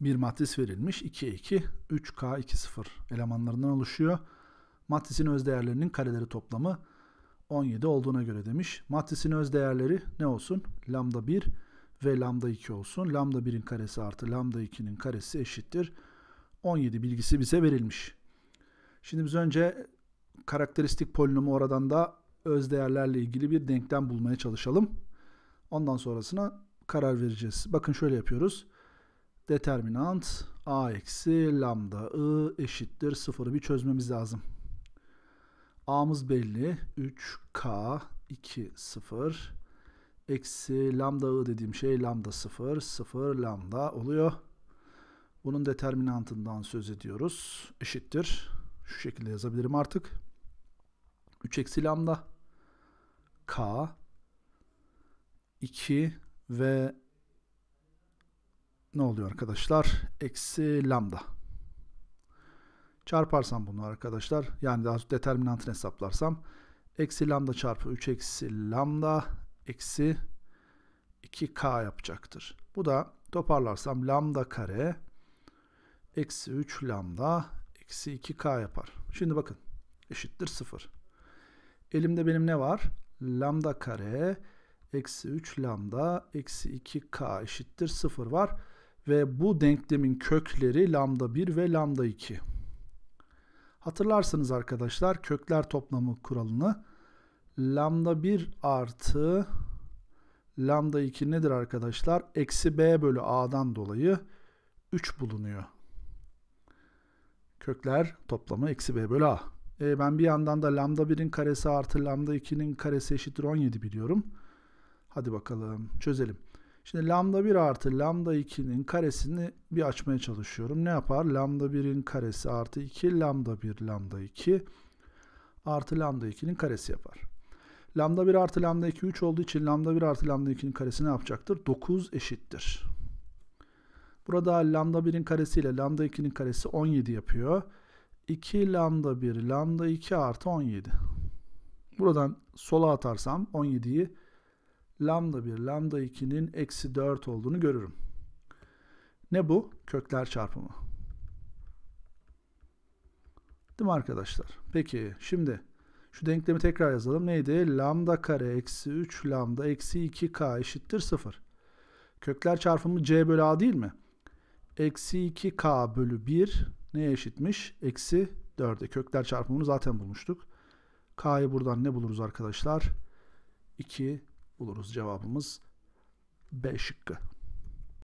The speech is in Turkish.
Bir matris verilmiş. 2 2, 3K 2 0 elemanlarından oluşuyor. Matrisin öz değerlerinin kareleri toplamı 17 olduğuna göre demiş. Matrisin öz değerleri ne olsun? Lambda 1 ve lambda 2 olsun. Lambda 1'in karesi artı lambda 2'nin karesi eşittir. 17 bilgisi bize verilmiş. Şimdi biz önce karakteristik polinomu oradan da öz değerlerle ilgili bir denklem bulmaya çalışalım. Ondan sonrasına karar vereceğiz. Bakın şöyle yapıyoruz determinant a eksi lambda i eşittir sıfırı bir çözmemiz lazım. A'mız belli 3k 2 sıfır eksi lambda i dediğim şey lambda sıfır sıfır lambda oluyor. Bunun determinantından söz ediyoruz. Eşittir. Şu şekilde yazabilirim artık. 3 eksi lambda k 2 ve ne oluyor arkadaşlar? Eksi lambda. Çarparsam bunu arkadaşlar yani daha determinantını hesaplarsam eksi lambda çarpı 3 eksi lambda eksi 2k yapacaktır. Bu da toparlarsam lambda kare eksi 3 lambda eksi 2k yapar. Şimdi bakın eşittir 0. Elimde benim ne var? Lambda kare eksi 3 lambda eksi 2k eşittir 0 var ve bu denklemin kökleri lambda 1 ve lambda 2. Hatırlarsınız arkadaşlar kökler toplamı kuralını. Lambda 1 artı lambda 2 nedir arkadaşlar? Eksi b bölü a'dan dolayı 3 bulunuyor. Kökler toplamı eksi b bölü a. E, ben bir yandan da lambda 1'in karesi artı lambda 2'nin karesi eşittir 17 biliyorum. Hadi bakalım çözelim. Şimdi lambda 1 artı lambda 2'nin karesini bir açmaya çalışıyorum. Ne yapar? Lambda 1'in karesi artı 2 lambda 1 lambda 2 artı lambda 2'nin karesi yapar. Lambda 1 artı lambda 2 3 olduğu için lambda 1 artı lambda 2'nin karesi ne yapacaktır? 9 eşittir. Burada lambda 1'in karesi ile lambda 2'nin karesi 17 yapıyor. 2 lambda 1 lambda 2 artı 17. Buradan sola atarsam 17'yi lambda 1, lambda 2'nin eksi 4 olduğunu görürüm. Ne bu? Kökler çarpımı. Değil mi arkadaşlar? Peki şimdi şu denklemi tekrar yazalım. Neydi? Lambda kare eksi 3 lambda eksi 2k eşittir 0. Kökler çarpımı c bölü a değil mi? Eksi 2k bölü 1 neye eşitmiş? Eksi 4'e. Kökler çarpımını zaten bulmuştuk. k'yı buradan ne buluruz arkadaşlar? 2 buluruz. Cevabımız B şıkkı.